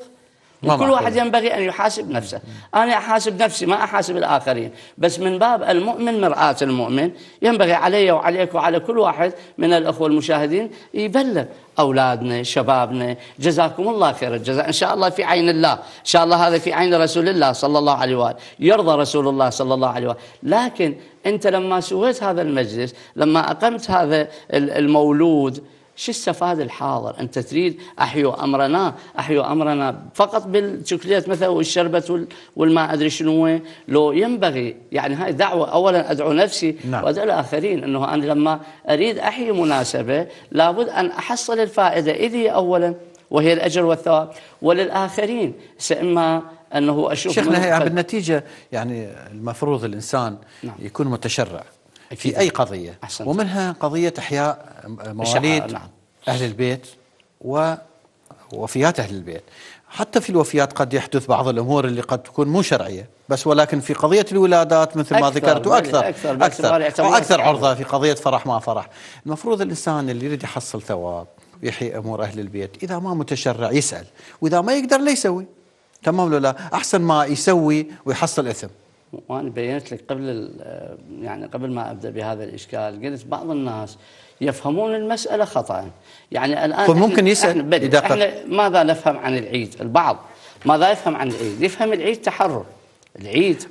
كل واحد ينبغي أن يحاسب نفسه أنا أحاسب نفسي ما أحاسب الآخرين بس من باب المؤمن مرآة المؤمن ينبغي علي وعليك وعلى كل واحد من الأخوة المشاهدين يبلغ أولادنا شبابنا جزاكم الله خير الجزاء إن شاء الله في عين الله إن شاء الله هذا في عين رسول الله صلى الله عليه وآله يرضى رسول الله صلى الله عليه وآله لكن أنت لما سويت هذا المجلس لما أقمت هذا المولود شو استفاد الحاضر أنت تريد أحيو أمرنا أحيو أمرنا فقط بالشوكليت مثلا والشربت والما أدري شنو لو ينبغي يعني هاي دعوة أولا أدعو نفسي نعم. وأدعو الآخرين أنه أنا لما أريد أحيي مناسبة لابد أن أحصل الفائدة إلي أولا وهي الأجر والثواب وللآخرين إما أنه أشوف شيخنا هي بالنتيجة يعني المفروض الإنسان نعم. يكون متشرع في أي نعم. قضية أحسنت. ومنها قضية إحياء مواليد نعم. أهل البيت ووفيات أهل البيت حتى في الوفيات قد يحدث بعض الأمور اللي قد تكون مو شرعية بس ولكن في قضية الولادات مثل ما ذكرت وأكثر أكثر أكثر, أكثر, وأكثر عرضة في قضية فرح ما فرح المفروض الإنسان اللي يريد يحصل ثواب ويحيي أمور أهل البيت إذا ما متشرع يسأل وإذا ما يقدر لا يسوي تمام ولا لا أحسن ما يسوي ويحصل إثم وانا بينت لك قبل آه، يعني قبل ما ابدا بهذا الاشكال قلت بعض الناس يفهمون المساله خطا يعني الان طيب ممكن يسال اذا احنا ماذا نفهم عن العيد البعض ماذا يفهم عن العيد يفهم العيد تحرر العيد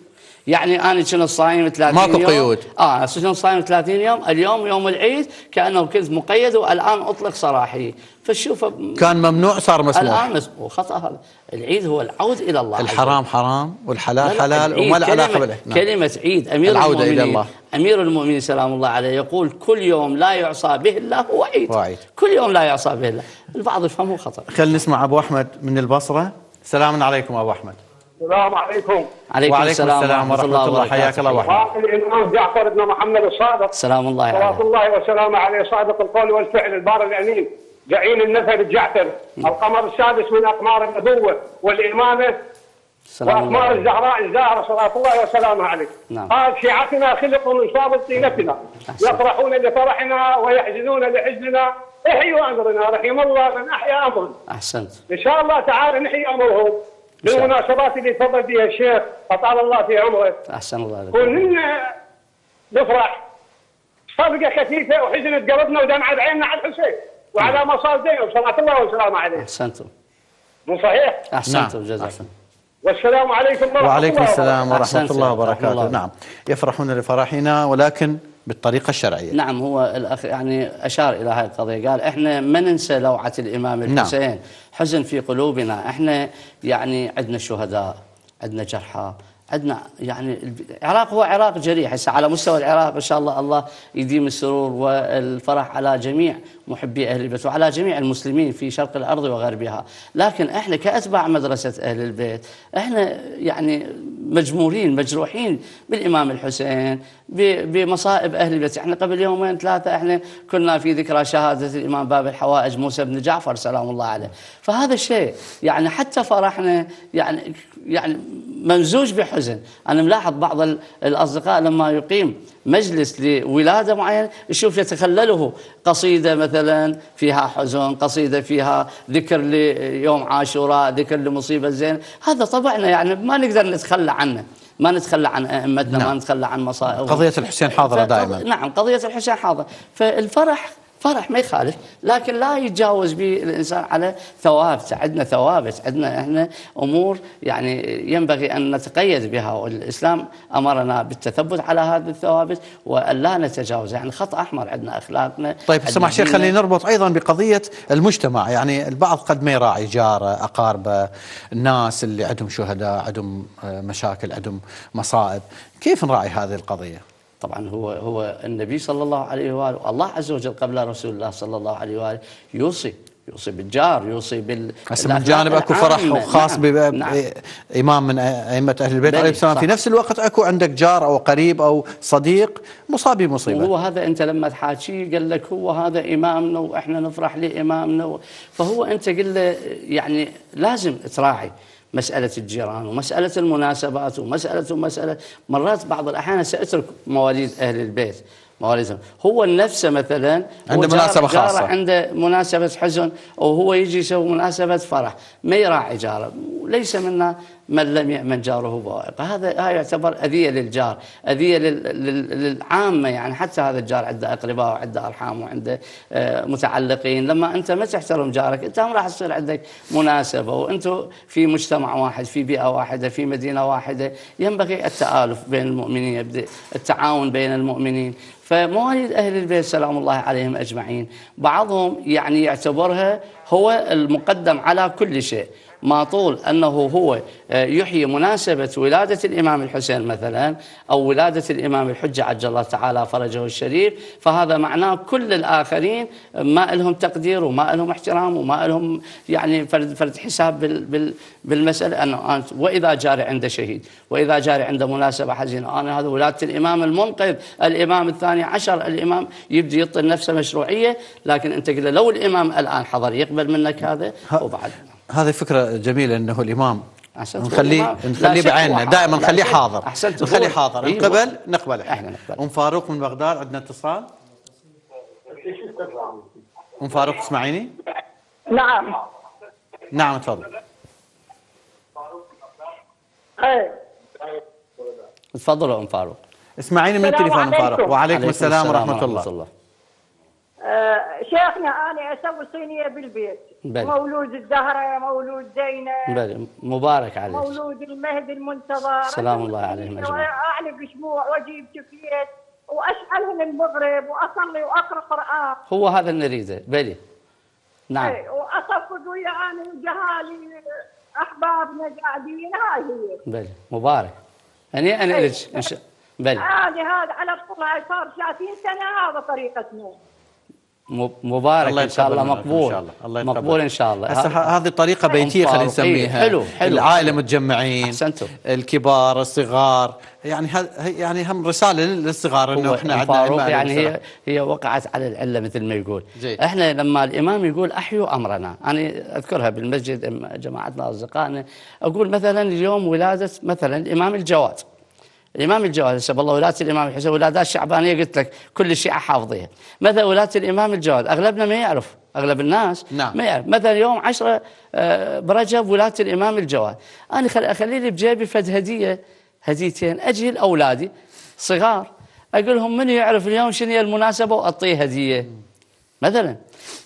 يعني انا كنت صايم 30 ماكو يوم ماكو قيود اه كنت صايم 30 يوم اليوم يوم العيد كانه كنت مقيد والان اطلق سراحي فشوف كان ممنوع صار مسموح الان وخطا هذا آه، العيد هو العود الى الله الحرام حرام والحلال حلال وما له علاقه باله نعم. كلمه عيد امير العودة المؤمنين إلى الله. امير المؤمنين سلام الله عليه يقول كل يوم لا يعصى به الله هو عيد وعيد. كل يوم لا يعصى به الله البعض يفهمه خطا خلينا نسمع ابو احمد من البصره سلام عليكم ابو احمد السلام عليكم عليكم وعليكم السلام, السلام ورحمة الله وبركاته حياك الله وحياك الإمام جعفر بن محمد الصادق سلام الله عليه صلوات الله وسلامه عليه صادق القول والفعل البار الأمين جعين النسب الجعفر القمر السادس من أقمار النبوة والإمامة وأقمار الزهراء الزاهرة صلاة الله وسلامه عليه نعم. قال شيعتنا خلقوا من صاب طينتنا يفرحون لفرحنا ويحزنون لحزننا احيوا أمرنا رحم الله من أحيا أمرنا أحسنت إن شاء الله تعالى نحيي أمرهم بالمناسبات اللي تفضل بها الشيخ اطال الله في عمره احسن الله لك كلنا نفرح صفقه خفيفه وحزنت قلبنا ودمعت عيننا على الحسين وعلى ما صار دينه الله وسلامه عليه احسنتم مو صحيح؟ احسنتم نعم. والسلام عليكم ورحمه الله وعليكم السلام ورحمه الله وبركاته نعم يفرحون لفرحنا ولكن بالطريقة الشرعية نعم هو الأخ يعني أشار إلى هذه القضية قال إحنا ما ننسى لوعة الإمام نعم. الحسين نعم. حزن في قلوبنا إحنا يعني عندنا شهداء عندنا جرحى عندنا يعني العراق هو عراق جريح هسه على مستوى العراق ان شاء الله الله يديم السرور والفرح على جميع محبي اهل البيت وعلى جميع المسلمين في شرق الارض وغربها، لكن احنا كاتباع مدرسه اهل البيت احنا يعني مجمورين مجروحين بالامام الحسين بمصائب اهل البيت، احنا قبل يومين ثلاثه احنا كنا في ذكرى شهاده الامام باب الحوائج موسى بن جعفر سلام الله عليه، فهذا الشيء يعني حتى فرحنا يعني يعني ممزوج بحزن أنا ملاحظ بعض الأصدقاء لما يقيم مجلس لولادة معينة يشوف يتخلله قصيدة مثلا فيها حزن قصيدة فيها ذكر ليوم عاشوراء ذكر لمصيبة زين هذا طبعنا يعني ما نقدر نتخلى عنه ما نتخلى عن ائمتنا نعم. ما نتخلى عن مصائب قضيه الحسين حاضره دائما نعم قضيه الحسين حاضره فالفرح فرح ما يخالف لكن لا يتجاوز به الانسان على ثوابت عندنا ثوابت عندنا احنا امور يعني ينبغي ان نتقيد بها والاسلام امرنا بالتثبت على هذه الثوابت والا نتجاوز يعني خط احمر عندنا اخلاقنا طيب سماح شيخ خلينا نربط ايضا بقضيه المجتمع يعني البعض قد ما يراعي جاره اقاربه الناس اللي عندهم شهداء عندهم مشاكل عندهم مصائب كيف نراعي هذه القضيه طبعا هو هو النبي صلى الله عليه واله الله عز وجل قبل رسول الله صلى الله عليه واله يوصي يوصي بالجار يوصي بال بس من جانب اكو فرح خاص نعم. نعم. من ائمه اهل البيت عليه السلام في نفس الوقت اكو عندك جار او قريب او صديق مصاب بمصيبه وهو هذا انت لما تحاكيه قال لك هو هذا امامنا واحنا نفرح لامامنا فهو انت قل له يعني لازم تراعي مسألة الجيران ومسألة المناسبات ومسألة ومسألة مرات بعض الأحيان سأترك مواليد أهل البيت مواليدهم هو نفسه مثلا عنده مناسبة خاصة عنده مناسبة حزن أو هو يجي يسوي مناسبة فرح ما يراعي جاره ليس منا من لم يأمن جاره بوائقه هذا هاي يعتبر أذية للجار أذية للعامة يعني حتى هذا الجار عنده أقرباء وعنده أرحام وعنده آه، متعلقين لما أنت ما تحترم جارك أنت هم راح تصير عندك مناسبة وأنتم في مجتمع واحد في بيئة واحدة في مدينة واحدة ينبغي التآلف بين المؤمنين يبدأ التعاون بين المؤمنين فمواليد أهل البيت سلام الله عليهم أجمعين بعضهم يعني يعتبرها هو المقدم على كل شيء ما طول أنه هو آه، يحيي مناسبة ولادة الإمام الحسين مثلا أو ولادة الإمام الحجة عجل الله تعالى فرجه الشريف فهذا معناه كل الآخرين ما لهم تقدير وما لهم احترام وما لهم يعني فرد, فرد حساب بال بالمسألة أنه وإذا جاري عنده شهيد وإذا جاري عنده مناسبة حزينة أنا هذا ولادة الإمام المنقذ الإمام الثاني عشر الإمام يبدي يطل نفسه مشروعية لكن أنت قلت لو الإمام الآن حضر يقبل منك هذا وبعد هذه فكره جميله انه الامام نخليه نخليه بعيننا دائما نخليه حاضر احسنت نخليه حاضر إيه نقبل نقبل احنا ام فاروق من بغداد عندنا اتصال ام فاروق تسمعيني؟ نعم نعم تفضل إيه. تفضلوا تفضل ام فاروق اسمعيني من التليفون ام فاروق وعليكم السلام, ورحمه الله, ورحمة الله. أه شيخنا انا اسوي صينيه بالبيت بل. مولود الزهرة يا مولود زينب بل. مبارك عليك مولود المهدي المنتظر سلام الله عليهم أجمعين وأعلق شموع وأجيب شفيت وأشعلهم المغرب وأصلي وأقرأ قرآن هو هذا اللي نريده بلي نعم إيه، وأصفق انا وجهالي أحبابنا قاعدين هاي هي بلي مبارك أني أنا إيه. لك بلي هذا هذا على الطلع صار 30 سنة هذا طريقتنا مبارك الله ان شاء الله مقبول ان شاء الله, الله يتقبل. مقبول ان شاء الله هذه طريقه بيتيه خلينا نسميها حلو حلو العائله متجمعين احسنتم الكبار الصغار يعني يعني هم رساله للصغار انه احنا عندنا يعني هي هي وقعت على العله مثل ما يقول جيد. احنا لما الامام يقول احيوا امرنا انا اذكرها بالمسجد جماعتنا اصدقائنا اقول مثلا اليوم ولاده مثلا الامام الجواد الإمام الجواد هسه والله ولاة الإمام الحسين ولادات شعبانية قلت لك كل الشيعة حافظيها مثلا ولاة الإمام الجواد أغلبنا ما يعرف أغلب الناس نعم. ما يعرف مثلا يوم 10 آه، برجب ولاة الإمام الجواد أنا أخلي لي بجيبي فد هدية هديتين أجي لأولادي صغار أقول لهم من يعرف اليوم شنو هي المناسبة وأعطيه هدية مثلا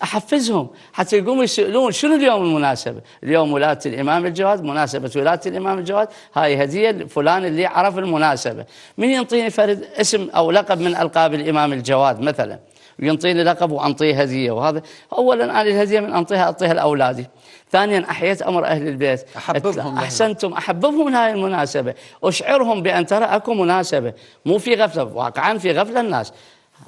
احفزهم حتى يقوموا يسالون شنو اليوم المناسبه؟ اليوم ولاده الامام الجواد مناسبه ولاده الامام الجواد هاي هديه لفلان اللي عرف المناسبه، من ينطيني فرد اسم او لقب من القاب الامام الجواد مثلا وينطيني لقب وانطيه هديه وهذا اولا انا الهديه من انطيها اعطيها لاولادي، ثانيا احييت امر اهل البيت احببهم احسنتم احببهم من هاي المناسبه، اشعرهم بان ترى اكو مناسبه مو في غفله واقعا في غفله الناس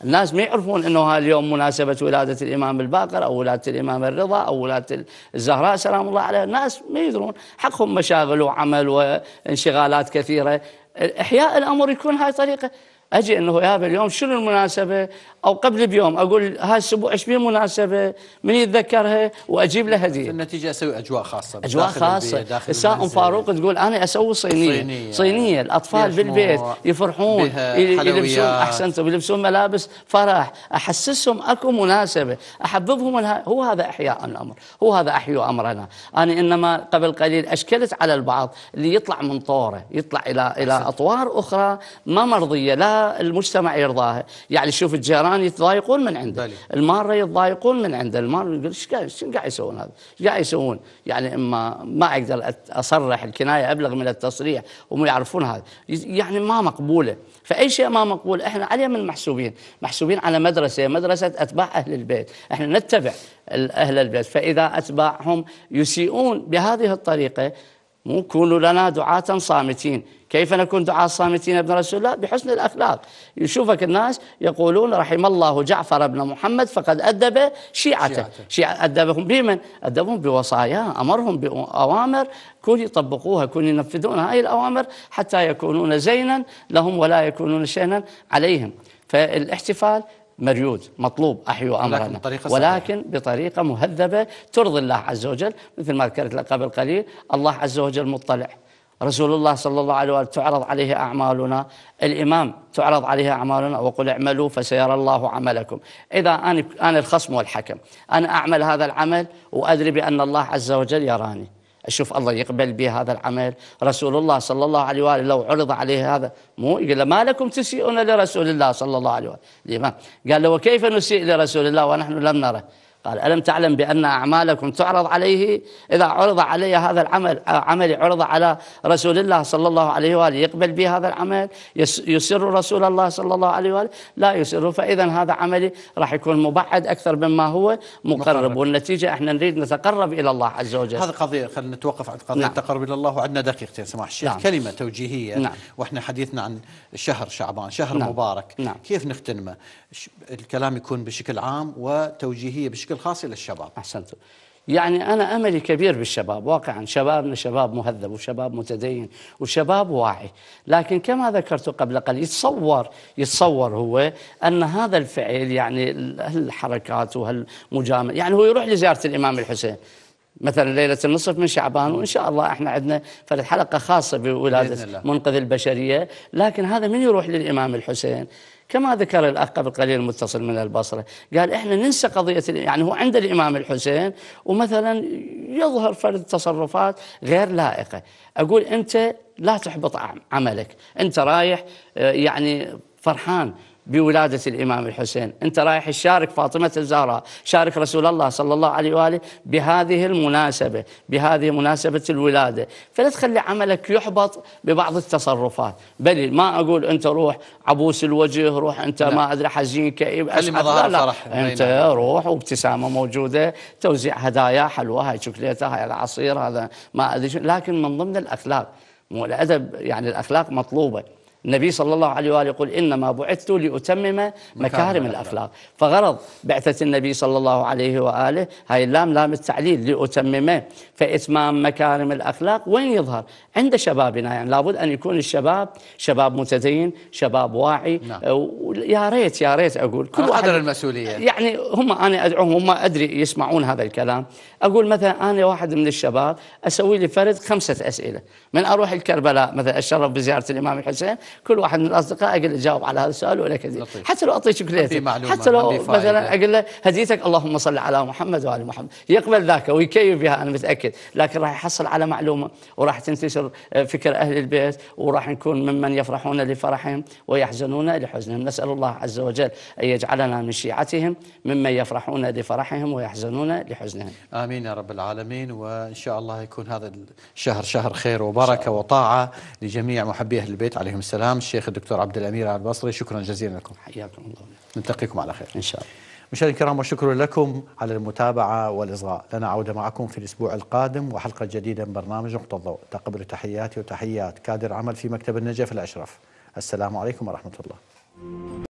الناس ما يعرفون انه اليوم مناسبه ولاده الامام الباقر او ولاده الامام الرضا او ولاده الزهراء سلام الله عليها، الناس ما يدرون حقهم مشاغل وعمل وانشغالات كثيره، احياء الامر يكون هاي طريقه، اجي انه يا اليوم شنو المناسبه؟ او قبل بيوم اقول هالاسبوع ايش بيه مناسبه من يتذكرها واجيب له هديه النتيجه اسوي اجواء خاصه اجواء خاصه هسه ام فاروق تقول انا اسوي صينيه صينيه, صينية. الاطفال بالبيت يفرحون يلبسون احسنتم يلبسون ملابس فرح احسسهم اكو مناسبه احببهم هو هذا احياء الامر هو هذا احياء امرنا انا انما قبل قليل اشكلت على البعض اللي يطلع من طوره يطلع الى الى اطوار اخرى ما مرضيه لا المجتمع يرضاها يعني شوف الجيران الان يتضايقون من عنده دليل. الماره يتضايقون من عنده المارة يقول ايش قاعد يسوون هذا؟ ايش قاعد يسوون؟ يعني اما ما اقدر اصرح الكنايه ابلغ من التصريح وما يعرفون هذا يعني ما مقبوله فاي شيء ما مقبول احنا عليه من محسوبين محسوبين على مدرسه مدرسه اتباع اهل البيت احنا نتبع اهل البيت فاذا اتباعهم يسيئون بهذه الطريقه مو كونوا لنا دعاة صامتين كيف نكون دعاء الصامتين ابن رسول الله بحسن الأخلاق يشوفك الناس يقولون رحم الله جعفر بن محمد فقد أدب شيعته شيعة أدبهم بمن؟ أدبهم بوصاياه أمرهم بأوامر كون يطبقوها كون ينفذون هذه الأوامر حتى يكونون زينا لهم ولا يكونون شينا عليهم فالاحتفال مريود مطلوب أحيوا أمرنا ولكن بطريقة, ولكن بطريقة مهذبة ترضي الله عز وجل مثل ما ذكرت لك قبل قليل الله عز وجل مطلع رسول الله صلى الله عليه وآله تعرض عليه أعمالنا الإمام تعرض عليه أعمالنا وقل اعملوا فسيرى الله عملكم إذا أنا, أنا الخصم والحكم أنا أعمل هذا العمل وأدري بأن الله عز وجل يراني أشوف الله يقبل بي هذا العمل رسول الله صلى الله عليه وآله لو عرض عليه هذا مو يقول له ما لكم تسيئون لرسول الله صلى الله عليه وآله الإمام قال له وكيف نسيء لرسول الله ونحن لم نره قال ألم تعلم بأن أعمالكم تعرض عليه إذا عرض علي هذا العمل عملي عرض على رسول الله صلى الله عليه وآله يقبل بي هذا العمل يسر رسول الله صلى الله عليه وآله لا يسر فإذا هذا عملي راح يكون مبعد أكثر مما هو مقرب والنتيجة احنا نريد نتقرب إلى الله عز وجل هذا قضية خلينا نتوقف عند قضية نعم. التقرب إلى الله وعندنا دقيقتين سماح الشيخ نعم. كلمة توجيهية نعم. وإحنا حديثنا عن شهر شعبان شهر نعم. مبارك نعم. كيف نختمه الكلام يكون بشكل عام وتوجيهية بشكل بشكل خاص إلى الشباب أحسنت يعني أنا أملي كبير بالشباب واقعا شبابنا شباب مهذب وشباب متدين وشباب واعي لكن كما ذكرت قبل قليل يتصور يتصور هو أن هذا الفعل يعني الحركات وهالمجاملة يعني هو يروح لزيارة الإمام الحسين مثلا ليلة النصف من شعبان وإن شاء الله إحنا عندنا فالحلقة خاصة بولادة منقذ البشرية لكن هذا من يروح للإمام الحسين كما ذكر الأخ قبل قليل المتصل من البصرة قال إحنا ننسى قضية يعني هو عند الإمام الحسين ومثلا يظهر فرد تصرفات غير لائقة أقول أنت لا تحبط عملك أنت رايح آه، يعني فرحان بولادة الإمام الحسين أنت رايح تشارك فاطمة الزهراء شارك رسول الله صلى الله عليه وآله بهذه المناسبة بهذه مناسبة الولادة فلا تخلي عملك يحبط ببعض التصرفات بل ما أقول أنت روح عبوس الوجه روح أنت لا. نعم. ما أدري حزين كئيب إيه، خلي أنت روح وابتسامة موجودة توزيع هدايا حلوة هاي شوكليتة هاي العصير هذا ما أدري لكن من ضمن الأخلاق الأدب يعني الأخلاق مطلوبة النبي صلى الله عليه وآله يقول إنما بعثت لأتمم مكارم الأخلاق فغرض بعثة النبي صلى الله عليه وآله هاي اللام لام التعليل لأتمم فإتمام مكارم الأخلاق وين يظهر عند شبابنا يعني لابد أن يكون الشباب شباب متدين شباب واعي نعم. يا ريت يا ريت أقول كل قدر المسؤولية يعني هم أنا أدعوهم هم أدري يسمعون هذا الكلام أقول مثلا أنا واحد من الشباب أسوي لي فرد خمسة أسئلة من أروح الكربلاء مثلا أشرف بزيارة الإمام الحسين كل واحد من الاصدقاء اقول له جاوب على هذا السؤال ولا كذي حتى لو اعطيه شوكولاته حتى لو مثلا اقول له هديتك اللهم صل على محمد وعلى محمد يقبل ذاك ويكيف بها انا متاكد لكن راح يحصل على معلومه وراح تنتشر آه، فكر اهل البيت وراح نكون ممن يفرحون لفرحهم ويحزنون لحزنهم نسال الله عز وجل ان يجعلنا من شيعتهم ممن يفرحون لفرحهم ويحزنون لحزنهم امين يا رب العالمين وان شاء الله يكون هذا الشهر شهر خير وبركه وطاعه لجميع محبي اهل البيت عليهم السلام السلام الشيخ الدكتور عبد الامير البصري شكرا جزيلا لكم حياكم الله نلتقيكم على خير ان شاء الله مشاهدينا الكرام وشكرا لكم على المتابعه والاصغاء لنا عوده معكم في الاسبوع القادم وحلقه جديده من برنامج نقطه الضوء تقبل تحياتي وتحيات كادر عمل في مكتب النجف الاشرف السلام عليكم ورحمه الله